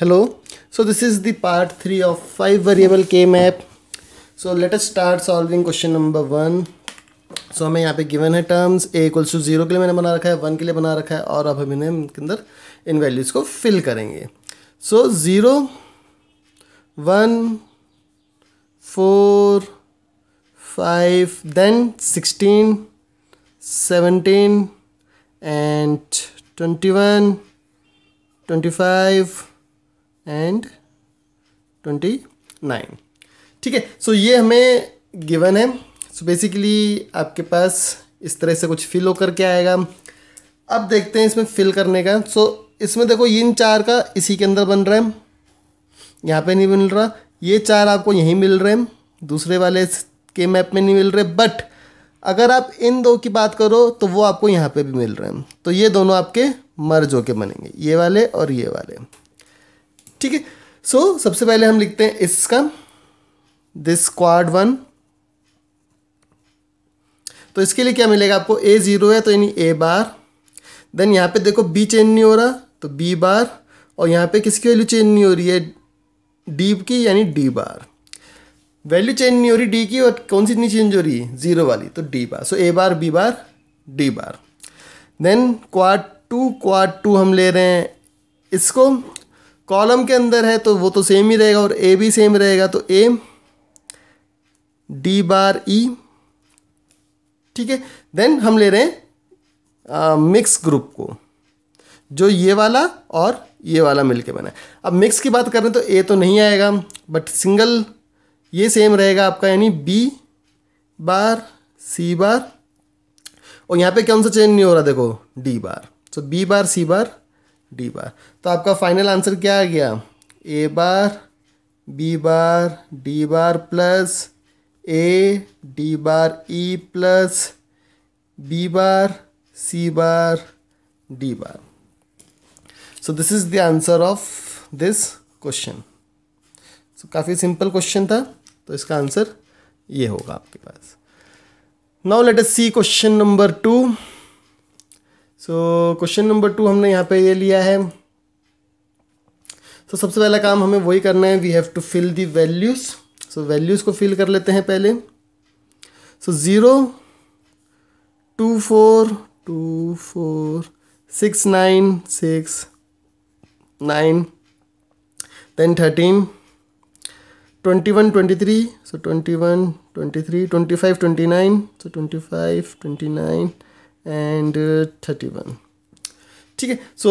Hello so this is part three of five variable K map so so let us start solving question number so हमें यहाँ पे given है terms A equals to zero के लिए मैंने बना रखा है वन के लिए बना रखा है और अब हम इन्हें इनके अंदर इन वैल्यूज़ को फिल करेंगे so zero one four five then sixteen seventeen and twenty one twenty five and twenty nine ठीक है सो ये हमें गिवन है सो so बेसिकली आपके पास इस तरह से कुछ फिल होकर के आएगा अब देखते हैं इसमें फिल करने का सो so, इसमें देखो इन चार का इसी के अंदर बन रहा है यहाँ पे नहीं मिल रहा ये चार आपको यहीं मिल रहे हैं दूसरे वाले के मैप में नहीं मिल रहे बट अगर आप इन दो की बात करो तो वो आपको यहाँ पे भी मिल रहे हैं तो ये दोनों आपके मर्ज होके बनेंगे ये वाले और ये वाले ठीक है सो सबसे पहले हम लिखते हैं इसका दिस क्वाड वन तो इसके लिए क्या मिलेगा आपको ए ज़ीरो है तो यानी ए बार देन यहाँ पे देखो बी चेंज नहीं हो रहा तो बी बार और यहाँ पे किसकी वैल्यू चेंज नहीं हो रही है डी की यानी डी बार वैल्यू चेंज नहीं हो रही डी की और कौन सी इतनी चेंज हो रही है जीरो वाली तो D bar so A bar B bar D bar then quad two quad two हम ले रहे हैं इसको कॉलम के अंदर है तो वो तो सेम ही रहेगा और ए भी सेम रहेगा तो ए डी बार ई ठीक है देन हम ले रहे हैं मिक्स ग्रुप को जो ये वाला और ये वाला मिलके बना है अब मिक्स की बात करें तो ए तो नहीं आएगा बट सिंगल ये सेम रहेगा आपका यानी बी बार सी बार और यहाँ पे कौन सा चेंज नहीं हो रहा देखो D bar so B bar C bar D bar तो आपका फाइनल आंसर क्या आ गया A bar B bar D bar plus A D bar E plus B bar C bar D bar so this is the answer of this question so काफ़ी simple question था तो इसका answer ये होगा आपके पास now let us see question number two so question number two हमने यहाँ पे ये लिया है सो so, सबसे पहला काम हमें वही करना है we have to fill the values so values को फिल कर लेते हैं पहले so zero two four two four six nine six nine then thirteen twenty one twenty three so twenty one twenty three twenty five twenty nine so twenty five twenty nine and thirty one ठीक है सो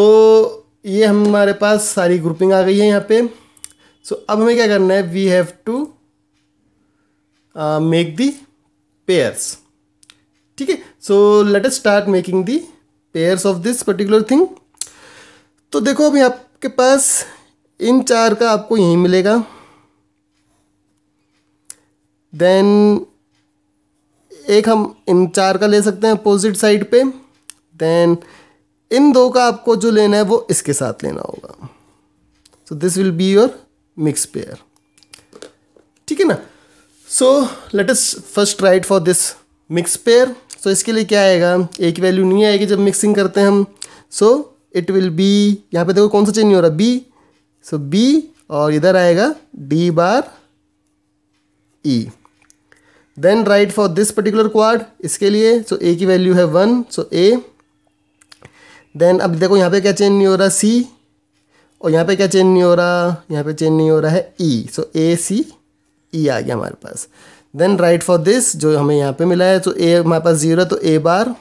ये हमारे पास सारी grouping आ गई है यहाँ पे सो so, अब हमें क्या करना है we have to make the pairs ठीक है so let us start making the pairs of this particular thing तो देखो अभी आपके पास इन चार का आपको यहीं मिलेगा देन एक हम इन चार का ले सकते हैं अपोजिट साइड पे देन इन दो का आपको जो लेना है वो इसके साथ लेना होगा so this will be your mix pair ठीक है ना so let us first write for this mix pair so इसके लिए क्या आएगा ए की वैल्यू नहीं आएगी जब मिक्सिंग करते हैं हम सो इट विल बी यहाँ पे देखो कौन सा चेंज नहीं हो रहा बी सो बी और इधर आएगा D bar E e. Then write for this particular quad इसके लिए सो so ए की वैल्यू है वन सो ए देन अब देखो यहाँ पे क्या चेंज नहीं हो रहा सी और यहाँ पे क्या चेंज नहीं हो रहा यहाँ पे चेंज नहीं हो रहा है ई सो ए सी ई आ गया हमारे पास देन राइट फॉर दिस जो हमें यहाँ पे मिला है तो ए हमारे पास जीरो है तो ए बार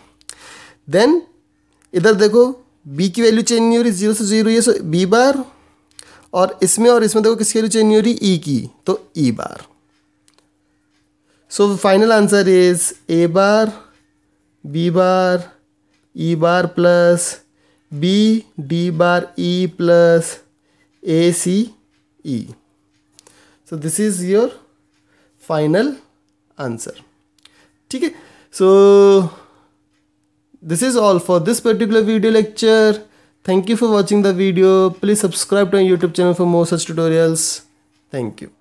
देन इधर देखो बी की वैल्यू चेंज नहीं हो रही जीरो से जीरो ये सो बी बार और इसमें और इसमें देखो किसकी वैल्यू चेंज नहीं हो रही ई e की तो ई e bar So the final answer is A bar, B bar, E bar plus B, D bar, E plus A, C, E. So this is your final answer. Okay. So this is all for this particular video lecture. Thank you for watching the video. Please subscribe to our YouTube channel for more such tutorials. Thank you.